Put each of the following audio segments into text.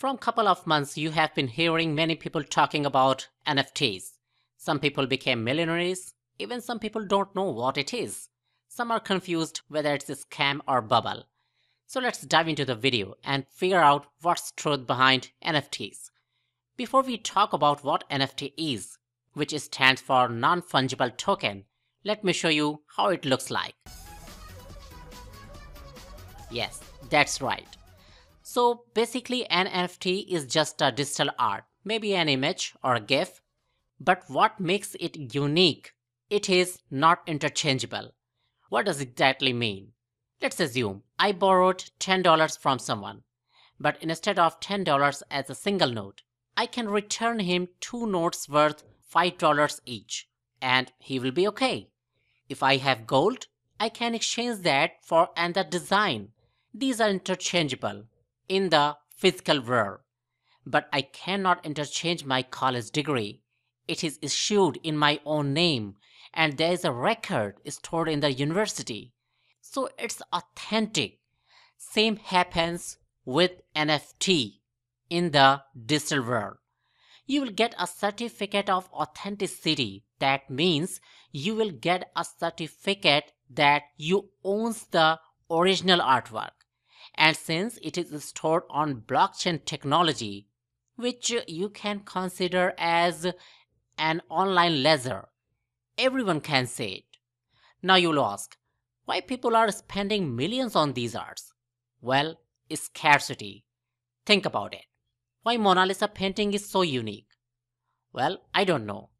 From couple of months, you have been hearing many people talking about NFTs. Some people became millionaires, even some people don't know what it is. Some are confused whether it's a scam or bubble. So let's dive into the video and figure out what's truth behind NFTs. Before we talk about what NFT is, which stands for Non-Fungible Token, let me show you how it looks like. Yes, that's right. So basically an NFT is just a digital art, maybe an image or a GIF. But what makes it unique? It is not interchangeable. What does exactly mean? Let's assume I borrowed $10 from someone, but instead of $10 as a single note, I can return him two notes worth $5 each, and he will be okay. If I have gold, I can exchange that for another design. These are interchangeable, in the physical world. But I cannot interchange my college degree. It is issued in my own name, and there is a record stored in the university. So it's authentic. Same happens with NFT in the digital world. You will get a certificate of authenticity. That means you will get a certificate that you owns the original artwork. And since it is stored on blockchain technology, which you can consider as an online ledger, everyone can see it. Now you'll ask, why people are spending millions on these arts? Well, scarcity. Think about it. Why Mona Lisa painting is so unique? Well, I don't know.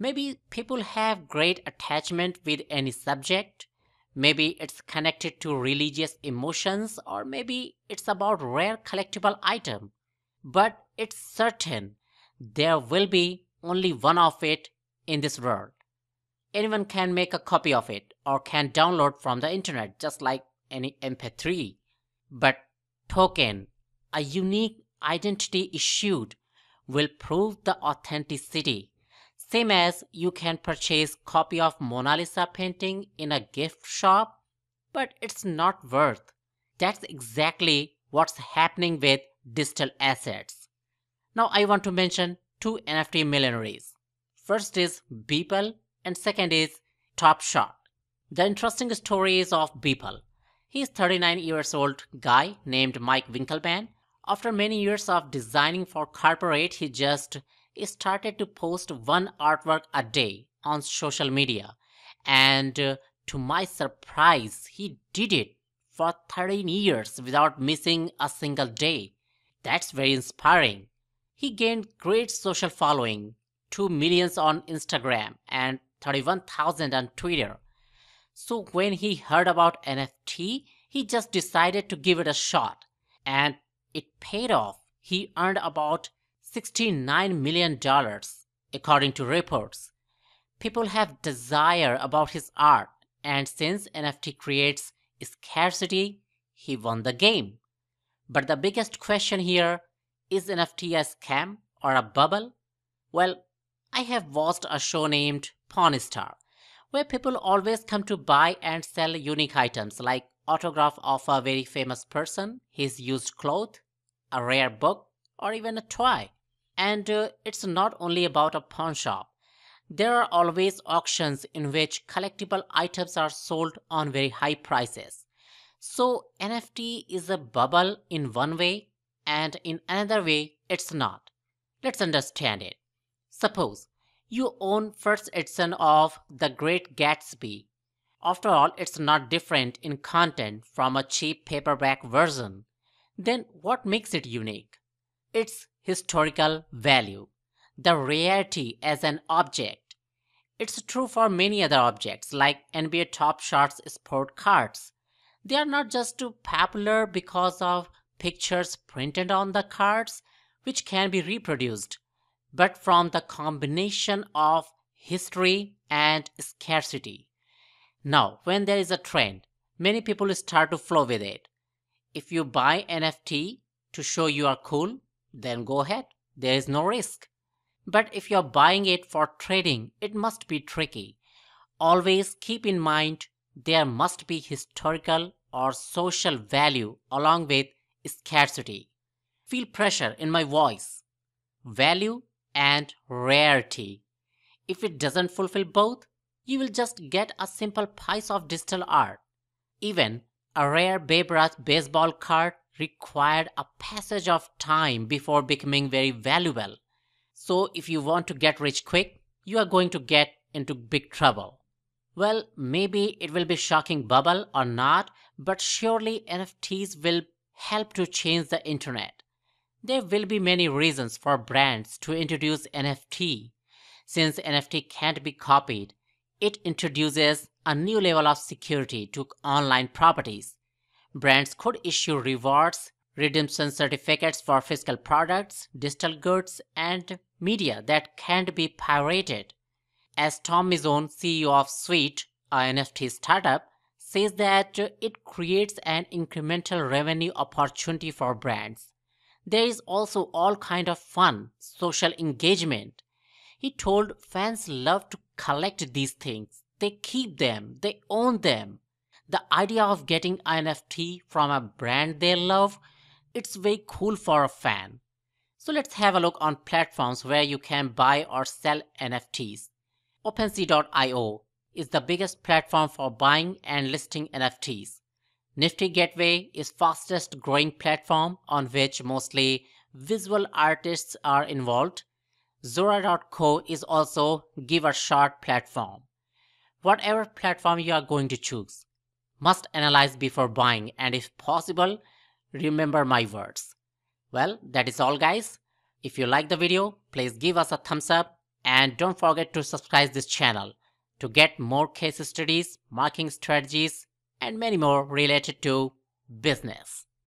Maybe people have great attachment with any subject Maybe it's connected to religious emotions or maybe it's about rare collectible item. But it's certain there will be only one of it in this world. Anyone can make a copy of it or can download from the internet just like any MP3. But token, a unique identity issued, will prove the authenticity same as you can purchase copy of Mona Lisa painting in a gift shop, but it's not worth. That's exactly what's happening with digital assets. Now I want to mention two NFT millionaires. First is Beeple and second is Topshot. The interesting story is of Beeple. He's 39 years old guy named Mike Winkelmann. After many years of designing for corporate, he just started to post one artwork a day on social media. And uh, to my surprise, he did it for 13 years without missing a single day. That's very inspiring. He gained great social following, 2 millions on Instagram and 31,000 on Twitter. So when he heard about NFT, he just decided to give it a shot. And it paid off. He earned about $69 million, according to reports. People have desire about his art, and since NFT creates scarcity, he won the game. But the biggest question here is NFT a scam or a bubble? Well, I have watched a show named Pawnstar, where people always come to buy and sell unique items like autograph of a very famous person, his used clothes, a rare book, or even a toy. And uh, it's not only about a pawn shop. There are always auctions in which collectible items are sold on very high prices. So NFT is a bubble in one way and in another way it's not. Let's understand it. Suppose you own first edition of The Great Gatsby. After all, it's not different in content from a cheap paperback version. Then what makes it unique? It's historical value, the rarity as an object. It's true for many other objects like NBA Top Shots sport cards. They are not just too popular because of pictures printed on the cards, which can be reproduced, but from the combination of history and scarcity. Now, when there is a trend, many people start to flow with it. If you buy NFT to show you are cool, then go ahead. There is no risk. But if you're buying it for trading, it must be tricky. Always keep in mind there must be historical or social value along with scarcity. Feel pressure in my voice. Value and rarity. If it doesn't fulfill both, you will just get a simple piece of digital art. Even a rare Babe Ruth baseball card required a passage of time before becoming very valuable. So if you want to get rich quick, you are going to get into big trouble. Well, maybe it will be shocking bubble or not, but surely NFTs will help to change the internet. There will be many reasons for brands to introduce NFT. Since NFT can't be copied, it introduces a new level of security to online properties brands could issue rewards, redemption certificates for physical products, digital goods, and media that can't be pirated. As Tom Mizone, CEO of Sweet, a NFT startup, says that it creates an incremental revenue opportunity for brands. There is also all kind of fun, social engagement. He told fans love to collect these things. They keep them, they own them the idea of getting NFT from a brand they love, it's very cool for a fan. So let's have a look on platforms where you can buy or sell NFTs. OpenSea.io is the biggest platform for buying and listing NFTs. Nifty Gateway is fastest growing platform on which mostly visual artists are involved. Zora.co is also give a short platform. Whatever platform you are going to choose, must analyze before buying and if possible, remember my words. Well, that is all guys. If you like the video, please give us a thumbs up and don't forget to subscribe this channel to get more case studies, marketing strategies, and many more related to business.